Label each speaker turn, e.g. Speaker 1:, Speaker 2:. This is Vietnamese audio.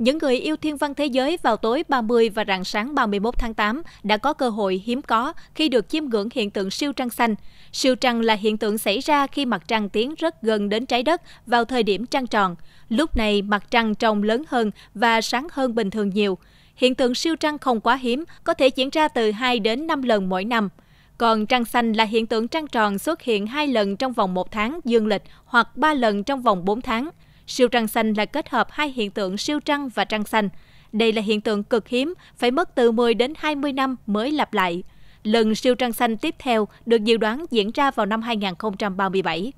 Speaker 1: Những người yêu thiên văn thế giới vào tối 30 và rạng sáng 31 tháng 8 đã có cơ hội hiếm có khi được chiêm ngưỡng hiện tượng siêu trăng xanh. Siêu trăng là hiện tượng xảy ra khi mặt trăng tiến rất gần đến trái đất vào thời điểm trăng tròn. Lúc này mặt trăng trông lớn hơn và sáng hơn bình thường nhiều. Hiện tượng siêu trăng không quá hiếm, có thể diễn ra từ 2 đến 5 lần mỗi năm. Còn trăng xanh là hiện tượng trăng tròn xuất hiện 2 lần trong vòng 1 tháng dương lịch hoặc 3 lần trong vòng 4 tháng. Siêu trăng xanh là kết hợp hai hiện tượng siêu trăng và trăng xanh. Đây là hiện tượng cực hiếm, phải mất từ 10 đến 20 năm mới lặp lại. Lần siêu trăng xanh tiếp theo được dự đoán diễn ra vào năm 2037.